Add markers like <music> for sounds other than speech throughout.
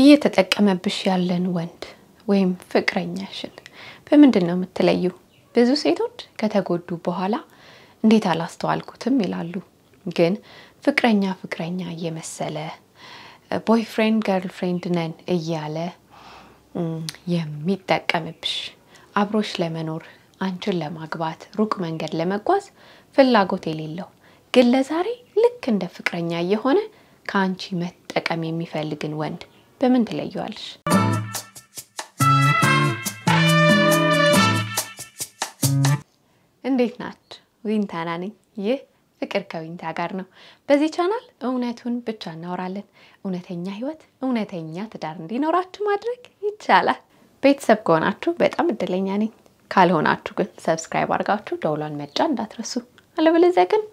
እየተጠቀመብሽ ያለን ወንድ ወይም ፍቅረኛሽን በምንድን ነው የምትለዩ? ብዙ ሴቶች ከተጎዱ በኋላ እንዴት አላስተዋልኩትም ይላሉ። ግን ፍቅረኛ ፍቅረኛ እየመሰለ ቦይፍሬንድ ገርልፍሬንድ ነን እያለ የሚጠቀምብሽ አብሮሽ ለመኖር አንቺን ለማግባት ሩቅ መንገድ ለመጓዝ ፍላጎት የሌለው ግን ለዛሬ ልክ እንደ ፍቅረኛ እየሆነ ከአንቺ መጠቀም የሚፈልግን ወንድ በምን ትለየዋለሽ? እንዴት ናችሁ? ዊንታና ነኝ። ይህ ፍቅር ከዊንታ ጋር ነው። በዚህ ቻናል እውነቱን ብቻ እናወራለን። እውነተኛ ህይወት፣ እውነተኛ ትዳር እንዲኖራችሁ ማድረግ ይቻላል። ቤተሰብ ከሆናችሁ በጣም እድለኛ ነኝ። ካልሆናችሁ ግን ሰብስክራይብ አድርጋችሁ ደውሏን መጫ እንዳትረሱ። አለበለዚያ ግን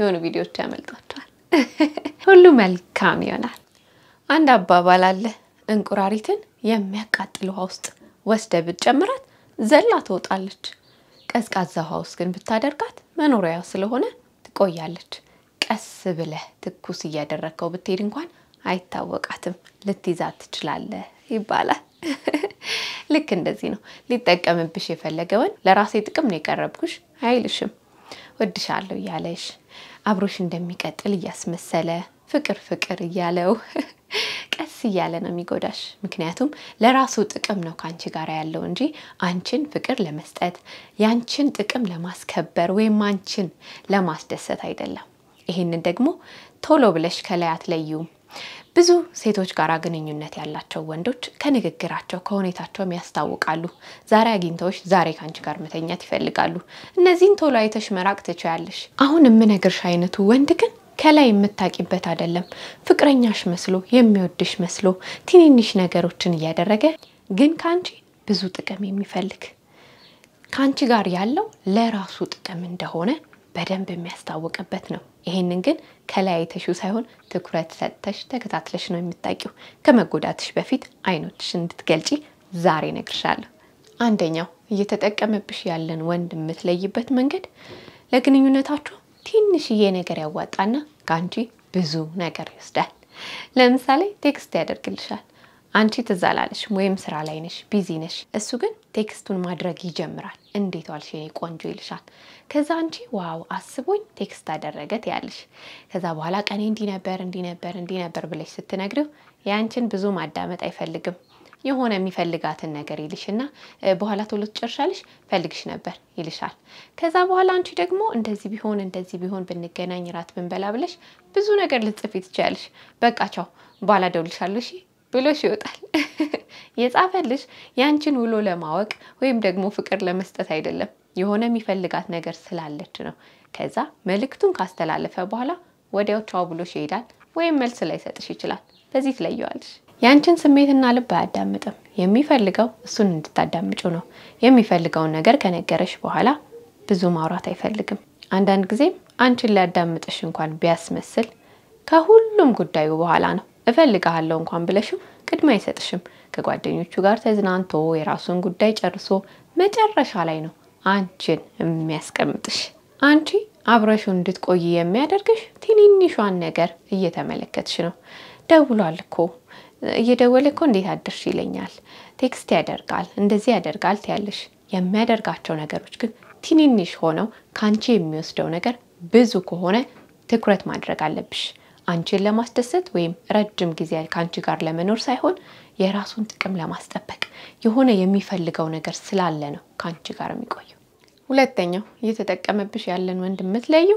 የሆኑ ቪዲዮዎች ያመልጧቸዋል። <laughs> ሁሉ መልካም ይሆናል። አንድ አባባል አለ። እንቁራሪትን የሚያቃጥል ውሃ ውስጥ ወስደ ብትጨምራት ዘላ ትወጣለች። ቀዝቃዛ ውሃ ውስጥ ግን ብታደርጋት መኖሪያ ስለሆነ ትቆያለች። ቀስ ብለህ ትኩስ እያደረግከው ብትሄድ እንኳን አይታወቃትም፣ ልትይዛት ትችላለህ ይባላል። <laughs> ልክ እንደዚህ ነው። ሊጠቀምብሽ የፈለገውን ለራሴ ጥቅም ነው የቀረብኩሽ አይልሽም። ወድሻለሁ እያለሽ አብሮሽ እንደሚቀጥል እያስመሰለ ፍቅር ፍቅር እያለው <laughs> ቀስ እያለ ነው የሚጎዳሽ። ምክንያቱም ለራሱ ጥቅም ነው ከአንቺ ጋር ያለው እንጂ አንቺን ፍቅር ለመስጠት ያንቺን ጥቅም ለማስከበር ወይም አንቺን ለማስደሰት አይደለም። ይህንን ደግሞ ቶሎ ብለሽ ከላይ አትለዩም። ብዙ ሴቶች ጋር ግንኙነት ያላቸው ወንዶች ከንግግራቸው ከሁኔታቸውም ያስታውቃሉ። ዛሬ አግኝተውሽ ዛሬ ከአንቺ ጋር መተኛት ይፈልጋሉ። እነዚህን ቶሎ አይተሽ መራቅ ትችያለሽ። አሁን የምነግርሽ አይነቱ ወንድ ግን ከላይ የምታቂበት አይደለም። ፍቅረኛሽ መስሎ የሚወድሽ መስሎ ትንንሽ ነገሮችን እያደረገ ግን ከአንቺ ብዙ ጥቅም የሚፈልግ ከአንቺ ጋር ያለው ለራሱ ጥቅም እንደሆነ በደንብ የሚያስታውቅበት ነው። ይሄንን ግን ከላይ አይተሽው ሳይሆን ትኩረት ሰጥተሽ ተከታትለሽ ነው የምታውቂው። ከመጎዳትሽ በፊት አይኖችሽ እንድትገልጪ ዛሬ ነግርሻለሁ። አንደኛው እየተጠቀመብሽ ያለን ወንድ የምትለይበት መንገድ ለግንኙነታችሁ ትንሽዬ ነገር ያዋጣና ከአንቺ ብዙ ነገር ይወስዳል። ለምሳሌ ቴክስት ያደርግልሻል። አንቺ ትዝ ወይም ስራ ላይ ነሽ፣ ቢዚ ነሽ። እሱ ግን ቴክስቱን ማድረግ ይጀምራል። እንዴት ዋልሽ የኔ ቆንጆ ይልሻል። ከዛ አንቺ ዋው አስቦኝ ቴክስት አደረገ ትያለሽ። ከዛ በኋላ ቀኔ እንዲህ ነበር እንዲህ ነበር እንዲህ ነበር ብለሽ ስትነግሪው ያንቺን ብዙ ማዳመጥ አይፈልግም። የሆነ የሚፈልጋትን ነገር ይልሽና በኋላ ቶሎ ትጨርሻለሽ፣ ፈልግሽ ነበር ይልሻል። ከዛ በኋላ አንቺ ደግሞ እንደዚህ ቢሆን እንደዚህ ቢሆን ብንገናኝ ራት ብንበላ ብለሽ ብዙ ነገር ልትጽፊ ትችያለሽ። በቃ ቻው፣ በኋላ እደውልልሻለሁ እሺ ብሎሽ ይወጣል። <laughs> የጻፈልሽ ያንቺን ውሎ ለማወቅ ወይም ደግሞ ፍቅር ለመስጠት አይደለም፣ የሆነ የሚፈልጋት ነገር ስላለች ነው። ከዛ መልእክቱን ካስተላለፈ በኋላ ወዲያው ቻው ብሎሽ ይሄዳል፣ ወይም መልስ ላይሰጥሽ ይችላል። በዚህ ትለየዋለሽ። የአንችን ስሜትና ልብ አያዳምጥም። የሚፈልገው እሱን እንድታዳምጩ ነው። የሚፈልገውን ነገር ከነገረሽ በኋላ ብዙ ማውራት አይፈልግም። አንዳንድ ጊዜም አንቺን ሊያዳምጥሽ እንኳን ቢያስመስል ከሁሉም ጉዳዩ በኋላ ነው። እፈልግሃለሁ እንኳን ብለሽው ቅድሚ አይሰጥሽም። ከጓደኞቹ ጋር ተዝናንቶ የራሱን ጉዳይ ጨርሶ መጨረሻ ላይ ነው አንቺን የሚያስቀምጥሽ። አንቺ አብረሹ እንድትቆይ የሚያደርግሽ ትንንሿን ነገር እየተመለከትሽ ነው። ደውሏል እኮ እየደወለ እኮ እንዴት አደርሽ ይለኛል። ቴክስት ያደርጋል፣ እንደዚህ ያደርጋል ትያለሽ። የሚያደርጋቸው ነገሮች ግን ትንንሽ ሆነው ከአንቺ የሚወስደው ነገር ብዙ ከሆነ ትኩረት ማድረግ አለብሽ። አንቺን ለማስደሰት ወይም ረጅም ጊዜ ከአንቺ ጋር ለመኖር ሳይሆን የራሱን ጥቅም ለማስጠበቅ የሆነ የሚፈልገው ነገር ስላለ ነው ከአንቺ ጋር የሚቆየው። ሁለተኛው እየተጠቀመብሽ ያለን ወንድ የምትለዩ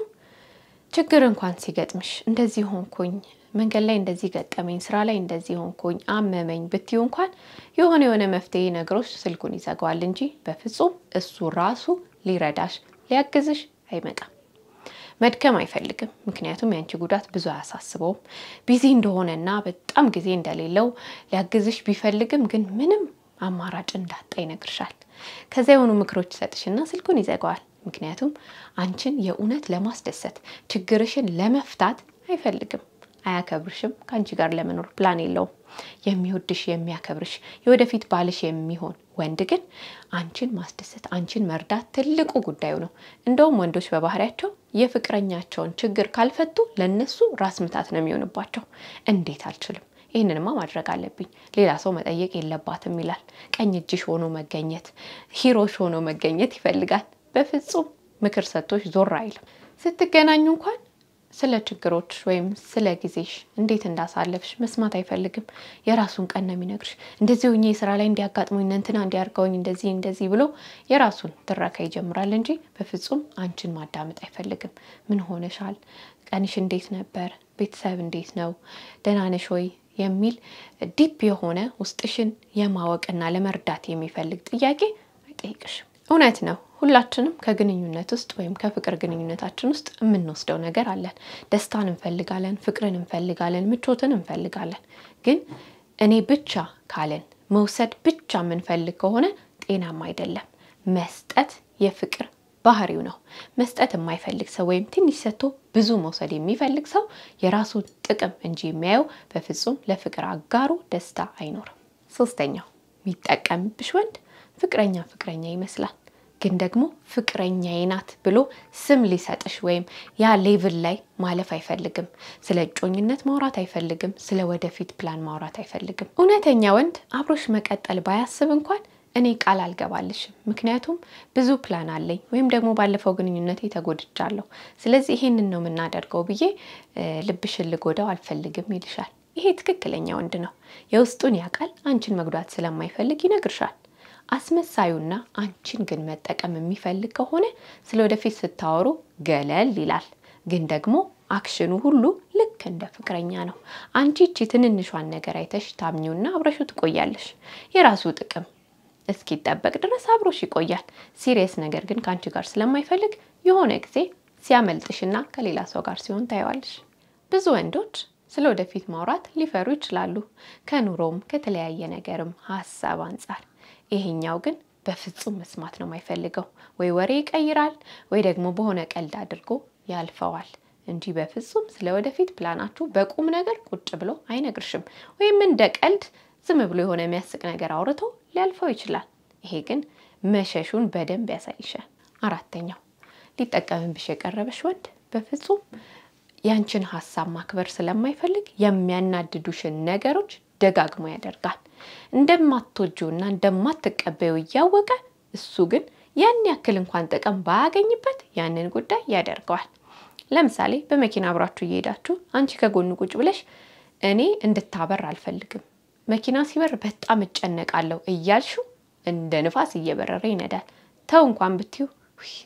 ችግር እንኳን ሲገጥምሽ እንደዚህ ሆንኩኝ መንገድ ላይ እንደዚህ ገጠመኝ፣ ስራ ላይ እንደዚህ ሆንኩኝ፣ አመመኝ ብትዩ እንኳን የሆነ የሆነ መፍትሄ ነገሮች ስልኩን ይዘጋዋል እንጂ በፍጹም እሱ ራሱ ሊረዳሽ ሊያግዝሽ አይመጣም። መድከም አይፈልግም። ምክንያቱም ያንቺ ጉዳት ብዙ አያሳስበውም። ቢዚ እንደሆነና በጣም ጊዜ እንደሌለው ሊያግዝሽ ቢፈልግም ግን ምንም አማራጭ እንዳጣ ይነግርሻል። ከዚያ የሆኑ ምክሮች ይሰጥሽና ስልኩን ይዘጋዋል። ምክንያቱም አንቺን የእውነት ለማስደሰት ችግርሽን ለመፍታት አይፈልግም። አያከብርሽም፣ ከአንቺ ጋር ለመኖር ፕላን የለውም። የሚወድሽ የሚያከብርሽ የወደፊት ባልሽ የሚሆን ወንድ ግን አንቺን ማስደሰት አንቺን መርዳት ትልቁ ጉዳዩ ነው። እንደውም ወንዶች በባህሪያቸው የፍቅረኛቸውን ችግር ካልፈቱ ለነሱ ራስ ምታት ነው የሚሆንባቸው። እንዴት አልችልም ይህንንማ ማድረግ አለብኝ፣ ሌላ ሰው መጠየቅ የለባትም ይላል። ቀኝ እጅሽ ሆኖ መገኘት፣ ሂሮሽ ሆኖ መገኘት ይፈልጋል። በፍጹም ምክር ሰጥቶች ዞር አይልም። ስትገናኙ እንኳን ስለ ችግሮች ወይም ስለ ጊዜሽ እንዴት እንዳሳለፍሽ መስማት አይፈልግም። የራሱን ቀን ነው የሚነግርሽ። እንደዚህ ሆኜ ስራ ላይ እንዲያጋጥሙኝ እንትና እንዲያርገውኝ እንደዚህ እንደዚህ ብሎ የራሱን ትረካ ይጀምራል እንጂ በፍጹም አንቺን ማዳመጥ አይፈልግም። ምን ሆነሻል? ቀንሽ እንዴት ነበር? ቤተሰብ እንዴት ነው? ደህና ነሽ ወይ? የሚል ዲፕ የሆነ ውስጥሽን የማወቅና ለመርዳት የሚፈልግ ጥያቄ አይጠይቅሽም። እውነት ነው። ሁላችንም ከግንኙነት ውስጥ ወይም ከፍቅር ግንኙነታችን ውስጥ የምንወስደው ነገር አለን። ደስታን እንፈልጋለን፣ ፍቅርን እንፈልጋለን፣ ምቾትን እንፈልጋለን። ግን እኔ ብቻ ካለን መውሰድ ብቻ የምንፈልግ ከሆነ ጤናማ አይደለም። መስጠት የፍቅር ባህሪው ነው። መስጠት የማይፈልግ ሰው ወይም ትንሽ ሰጥቶ ብዙ መውሰድ የሚፈልግ ሰው የራሱን ጥቅም እንጂ የሚያየው በፍጹም ለፍቅር አጋሩ ደስታ አይኖርም። ሶስተኛው የሚጠቀምብሽ ወንድ ፍቅረኛ ፍቅረኛ ይመስላል። ግን ደግሞ ፍቅረኛዬ ናት ብሎ ስም ሊሰጥሽ ወይም ያ ሌቭል ላይ ማለፍ አይፈልግም። ስለ እጮኝነት ማውራት አይፈልግም። ስለ ወደፊት ፕላን ማውራት አይፈልግም። እውነተኛ ወንድ አብሮሽ መቀጠል ባያስብ እንኳን እኔ ቃል አልገባልሽም፣ ምክንያቱም ብዙ ፕላን አለኝ ወይም ደግሞ ባለፈው ግንኙነቴ ተጎድቻለሁ፣ ስለዚህ ይሄንን ነው የምናደርገው ብዬ ልብሽን ልጎዳው አልፈልግም ይልሻል። ይሄ ትክክለኛ ወንድ ነው። የውስጡን ያውቃል። አንቺን መጉዳት ስለማይፈልግ ይነግርሻል። አስመሳዩና አንቺን ግን መጠቀም የሚፈልግ ከሆነ ስለ ወደፊት ስታወሩ ገለል ይላል። ግን ደግሞ አክሽኑ ሁሉ ልክ እንደ ፍቅረኛ ነው። አንቺ እቺ ትንንሿን ነገር አይተሽ ታምኚውና አብረሹ ትቆያለሽ። የራሱ ጥቅም እስኪጠበቅ ድረስ አብሮሽ ይቆያል። ሲሪየስ ነገር ግን ከአንቺ ጋር ስለማይፈልግ የሆነ ጊዜ ሲያመልጥሽና ከሌላ ሰው ጋር ሲሆን ታየዋለሽ። ብዙ ወንዶች ስለ ወደፊት ማውራት ሊፈሩ ይችላሉ። ከኑሮም ከተለያየ ነገርም ሀሳብ አንጻር ይሄኛው ግን በፍጹም መስማት ነው የማይፈልገው። ወይ ወሬ ይቀይራል ወይ ደግሞ በሆነ ቀልድ አድርጎ ያልፈዋል እንጂ በፍጹም ስለ ወደፊት ፕላናችሁ በቁም ነገር ቁጭ ብሎ አይነግርሽም። ወይም እንደ ቀልድ ዝም ብሎ የሆነ የሚያስቅ ነገር አውርቶ ሊያልፈው ይችላል። ይሄ ግን መሸሹን በደንብ ያሳይሻል። አራተኛው ሊጠቀምብሽ የቀረበሽ ወንድ በፍጹም ያንችን ሀሳብ ማክበር ስለማይፈልግ የሚያናድዱሽን ነገሮች ደጋግሞ ያደርጋል። እንደማትወጂውና እንደማትቀበዩ እያወቀ እሱ ግን ያን ያክል እንኳን ጥቅም ባያገኝበት ያንን ጉዳይ ያደርገዋል። ለምሳሌ በመኪና አብራችሁ እየሄዳችሁ አንቺ ከጎኑ ቁጭ ብለሽ እኔ እንድታበር አልፈልግም፣ መኪና ሲበር በጣም እጨነቃለሁ እያልሹ እንደ ንፋስ እየበረረ ይነዳል። ተው እንኳን ብትዩ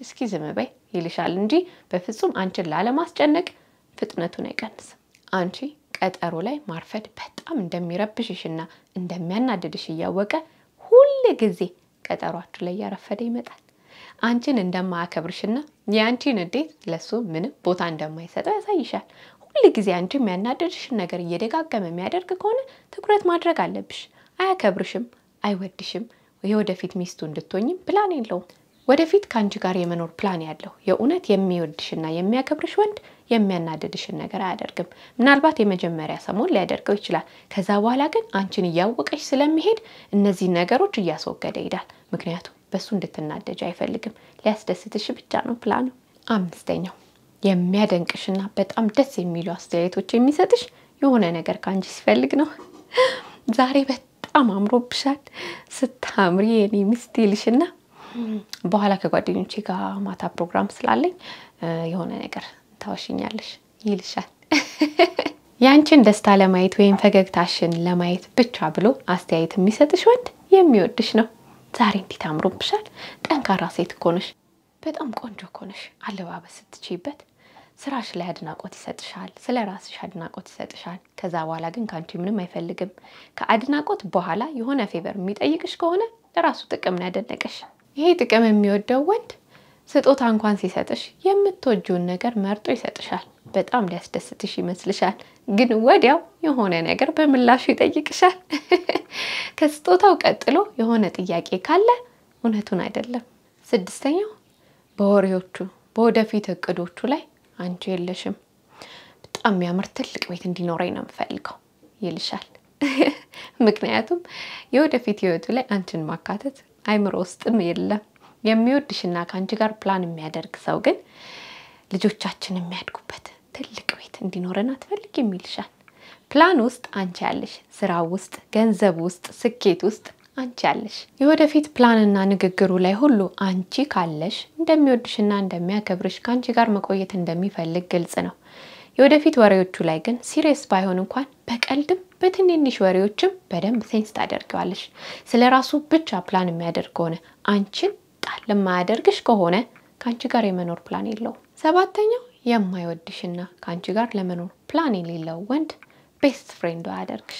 እስኪ ዝም በይ ይልሻል እንጂ በፍጹም አንቺን ላለማስጨነቅ ፍጥነቱን አይቀንስም። አንቺ ቀጠሮ ላይ ማርፈድ በጣም እንደሚረብሽሽና እንደሚያናድድሽ እያወቀ ሁል ጊዜ ቀጠሯችሁ ላይ እያረፈደ ይመጣል። አንቺን እንደማያከብርሽና የአንቺን እንዴት ለሱ ምንም ቦታ እንደማይሰጠው ያሳይሻል። ሁል ጊዜ አንቺ የሚያናደድሽን ነገር እየደጋገመ የሚያደርግ ከሆነ ትኩረት ማድረግ አለብሽ። አያከብርሽም፣ አይወድሽም፣ የወደፊት ሚስቱ እንድትሆኝም ፕላን የለውም። ወደፊት ከአንቺ ጋር የመኖር ፕላን ያለው የእውነት የሚወድሽና የሚያከብርሽ ወንድ የሚያናድድሽን ነገር አያደርግም። ምናልባት የመጀመሪያ ሰሞን ሊያደርገው ይችላል። ከዛ በኋላ ግን አንቺን እያወቀች ስለሚሄድ እነዚህ ነገሮች እያስወገደ ይሄዳል። ምክንያቱም በእሱ እንድትናደጅ አይፈልግም። ሊያስደስትሽ ብቻ ነው ፕላኑ። አምስተኛው የሚያደንቅሽና በጣም ደስ የሚሉ አስተያየቶች የሚሰጥሽ የሆነ ነገር ከአንቺ ሲፈልግ ነው። ዛሬ በጣም አምሮብሻል፣ ስታምሪ የኔ ሚስት ይልሽና በኋላ ከጓደኞቼ ጋር ማታ ፕሮግራም ስላለኝ የሆነ ነገር ታወሽኛለሽ ይልሻል። <laughs> ያንቺን ደስታ ለማየት ወይም ፈገግታሽን ለማየት ብቻ ብሎ አስተያየት የሚሰጥሽ ወንድ የሚወድሽ ነው። ዛሬ እንዴት አምሮብሻል! ጠንካራ ሴት እኮ ነሽ። በጣም ቆንጆ እኮ ነሽ። አለባበስ ስትችይበት ስራሽ ላይ አድናቆት ይሰጥሻል። ስለ ራስሽ አድናቆት ይሰጥሻል። ከዛ በኋላ ግን ከአንቺ ምንም አይፈልግም። ከአድናቆት በኋላ የሆነ ፌቨር የሚጠይቅሽ ከሆነ ለራሱ ጥቅም ነው ያደነቀሽ። ይሄ ጥቅም የሚወደው ወንድ ስጦታ እንኳን ሲሰጥሽ የምትወጂውን ነገር መርጦ ይሰጥሻል። በጣም ሊያስደስትሽ ይመስልሻል፣ ግን ወዲያው የሆነ ነገር በምላሹ ይጠይቅሻል። <laughs> ከስጦታው ቀጥሎ የሆነ ጥያቄ ካለ እውነቱን አይደለም። ስድስተኛው በወሬዎቹ በወደፊት እቅዶቹ ላይ አንቺ የለሽም። በጣም የሚያምር ትልቅ ቤት እንዲኖረኝ ነው የምፈልገው ይልሻል። <laughs> ምክንያቱም የወደፊት ህይወቱ ላይ አንቺን ማካተት አይምሮ ውስጥም የለም። የሚወድሽና ከአንቺ ጋር ፕላን የሚያደርግ ሰው ግን ልጆቻችን የሚያድጉበት ትልቅ ቤት እንዲኖረን አትፈልግ የሚልሻል። ፕላን ውስጥ አንቺ ያለሽ፣ ስራ ውስጥ፣ ገንዘብ ውስጥ፣ ስኬት ውስጥ አንቺ ያለሽ። የወደፊት ፕላንና ንግግሩ ላይ ሁሉ አንቺ ካለሽ እንደሚወድሽና እንደሚያከብርሽ ከአንቺ ጋር መቆየት እንደሚፈልግ ግልጽ ነው። የወደፊት ወሬዎቹ ላይ ግን ሲሪየስ ባይሆን እንኳን በቀልድም በትንንሽ ወሬዎችም በደንብ ሴንስ ታደርገዋለሽ። ስለ ራሱ ብቻ ፕላን የሚያደርግ ከሆነ አንቺን ጣል ለማያደርግሽ ከሆነ ከአንቺ ጋር የመኖር ፕላን የለውም። ሰባተኛው የማይወድሽና ከአንቺ ጋር ለመኖር ፕላን የሌለው ወንድ ቤስት ፍሬንዶ አያደርግሽ።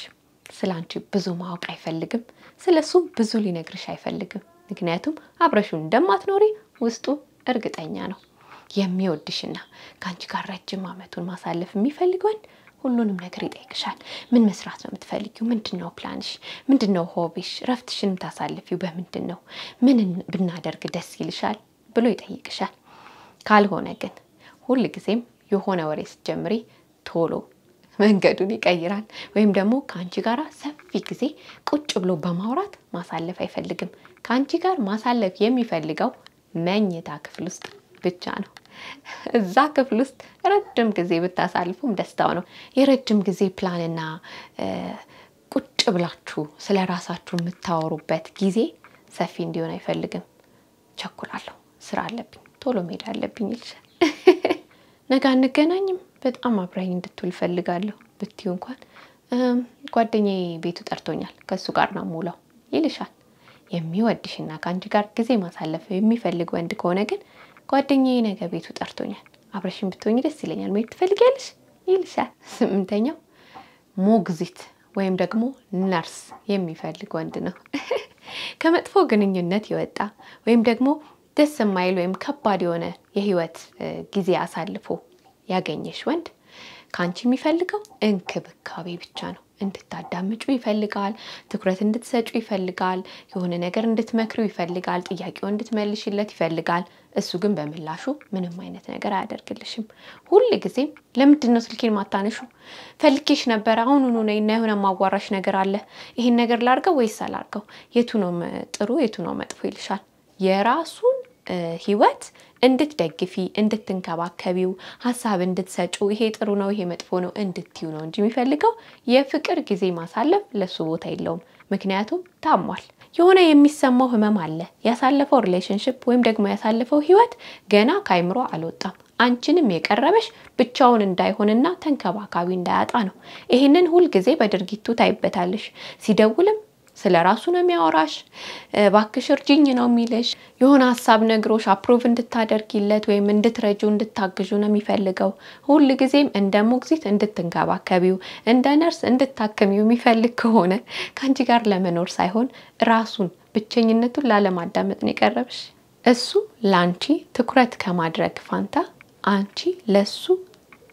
ስለ አንቺ ብዙ ማወቅ አይፈልግም። ስለ እሱ ብዙ ሊነግርሽ አይፈልግም። ምክንያቱም አብረሹ እንደማትኖሪ ውስጡ እርግጠኛ ነው። የሚወድሽና ከአንቺ ጋር ረጅም ዓመቱን ማሳለፍ የሚፈልግ ወንድ ሁሉንም ነገር ይጠይቅሻል። ምን መስራት ነው የምትፈልጊው? ምንድን ነው ፕላንሽ? ምንድን ነው ሆቢሽ? ረፍትሽን የምታሳልፊው በምንድን ነው? ምን ብናደርግ ደስ ይልሻል ብሎ ይጠይቅሻል። ካልሆነ ግን ሁል ጊዜም የሆነ ወሬ ስትጀምሪ ቶሎ መንገዱን ይቀይራል። ወይም ደግሞ ከአንቺ ጋር ሰፊ ጊዜ ቁጭ ብሎ በማውራት ማሳለፍ አይፈልግም። ከአንቺ ጋር ማሳለፍ የሚፈልገው መኝታ ክፍል ውስጥ ብቻ ነው። እዛ ክፍል ውስጥ ረጅም ጊዜ ብታሳልፉም ደስታው ነው። የረጅም ጊዜ ፕላንና ቁጭ ብላችሁ ስለ ራሳችሁ የምታወሩበት ጊዜ ሰፊ እንዲሆን አይፈልግም። ቸኩላለሁ፣ ስራ አለብኝ፣ ቶሎ መሄድ አለብኝ ይልሻል። <laughs> ነገ አንገናኝም፣ በጣም አብረኝ እንድትውል ፈልጋለሁ ብትዩ እንኳን ጓደኛዬ ቤቱ ጠርቶኛል፣ ከእሱ ጋር ነው ሙላው ይልሻል። የሚወድሽና ከአንቺ ጋር ጊዜ ማሳለፍ የሚፈልግ ወንድ ከሆነ ግን ጓደኛዬ ነገ ቤቱ ጠርቶኛል፣ አብረሽን ብትሆኝ ደስ ይለኛል፣ መሄድ ትፈልጊያለሽ ይልሻል። ስምንተኛው ሞግዚት ወይም ደግሞ ነርስ የሚፈልግ ወንድ ነው። <laughs> ከመጥፎ ግንኙነት የወጣ ወይም ደግሞ ደስ የማይል ወይም ከባድ የሆነ የህይወት ጊዜ አሳልፎ ያገኘሽ ወንድ ከአንቺ የሚፈልገው እንክብካቤ ብቻ ነው። እንድታዳምጩ ይፈልጋል። ትኩረት እንድትሰጩ ይፈልጋል። የሆነ ነገር እንድትመክሩ ይፈልጋል። ጥያቄው እንድትመልሽለት ይፈልጋል። እሱ ግን በምላሹ ምንም አይነት ነገር አያደርግልሽም። ሁል ጊዜም ለምንድን ነው ስልኬን ማታነሹ? ፈልጌሽ ነበረ። አሁኑኑ ነይና የሆነ ማዋራሽ ነገር አለ። ይሄን ነገር ላርገው ወይስ አላርገው? የቱ ነው ጥሩ፣ የቱ ነው መጥፎ ይልሻል። የራሱን ህይወት እንድትደግፊ፣ እንድትንከባከቢው፣ ሀሳብ እንድትሰጪው ይሄ ጥሩ ነው፣ ይሄ መጥፎ ነው እንድትዩ ነው እንጂ የሚፈልገው የፍቅር ጊዜ ማሳለፍ ለሱ ቦታ የለውም። ምክንያቱም ታሟል። የሆነ የሚሰማው ህመም አለ። ያሳለፈው ሪሌሽንሽፕ ወይም ደግሞ ያሳለፈው ህይወት ገና ከአይምሮ አልወጣም። አንቺንም የቀረበሽ ብቻውን እንዳይሆንና ተንከባካቢ እንዳያጣ ነው። ይህንን ሁልጊዜ በድርጊቱ ታይበታለሽ። ሲደውልም ስለ ራሱ ነው የሚያወራሽ። እባክሽ እርጅኝ ነው የሚልሽ። የሆነ ሀሳብ ነግሮሽ አፕሮቭ እንድታደርጊለት ወይም እንድትረጁ እንድታግዡ ነው የሚፈልገው። ሁል ጊዜም እንደ ሞግዚት እንድትንከባከቢው፣ እንደ ነርስ እንድታክሚው የሚፈልግ ከሆነ ከአንቺ ጋር ለመኖር ሳይሆን ራሱን ብቸኝነቱን ላለማዳመጥ ነው የቀረብሽ። እሱ ለአንቺ ትኩረት ከማድረግ ፋንታ አንቺ ለሱ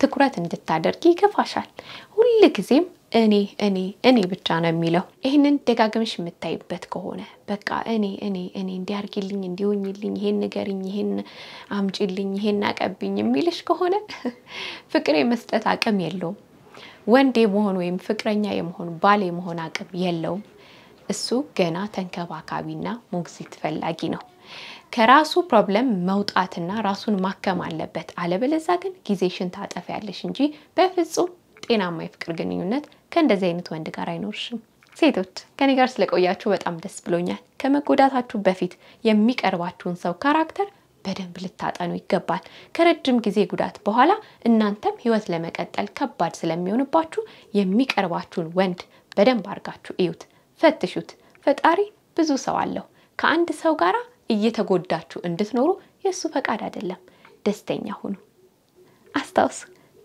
ትኩረት እንድታደርጊ ይገፋሻል። ሁል ጊዜም እኔ እኔ እኔ ብቻ ነው የሚለው። ይህንን ደጋግምሽ የምታይበት ከሆነ በቃ እኔ እኔ እኔ እንዲያርጊልኝ፣ እንዲሆኝልኝ፣ ይሄን ንገርኝ፣ ይሄን አምጪልኝ፣ ይሄን አቀብኝ የሚልሽ ከሆነ <laughs> ፍቅር የመስጠት አቅም የለውም። ወንድ የመሆን ወይም ፍቅረኛ የመሆን ባል የመሆን አቅም የለውም። እሱ ገና ተንከባካቢና ሞግዚት ፈላጊ ነው። ከራሱ ፕሮብለም መውጣትና ራሱን ማከም አለበት። አለበለዛ ግን ጊዜሽን ታጠፊያለሽ እንጂ በፍጹም ጤናማ የፍቅር ግንኙነት ከእንደዚህ አይነት ወንድ ጋር አይኖርሽም። ሴቶች ከኔ ጋር ስለቆያችሁ በጣም ደስ ብሎኛል። ከመጎዳታችሁ በፊት የሚቀርባችሁን ሰው ካራክተር በደንብ ልታጠኑ ይገባል። ከረጅም ጊዜ ጉዳት በኋላ እናንተም ህይወት ለመቀጠል ከባድ ስለሚሆንባችሁ የሚቀርባችሁን ወንድ በደንብ አድርጋችሁ እዩት፣ ፈትሹት። ፈጣሪ ብዙ ሰው አለው። ከአንድ ሰው ጋር እየተጎዳችሁ እንድትኖሩ የእሱ ፈቃድ አይደለም። ደስተኛ ሁኑ። አስታውስ፣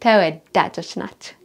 ተወዳጆች ናቸው።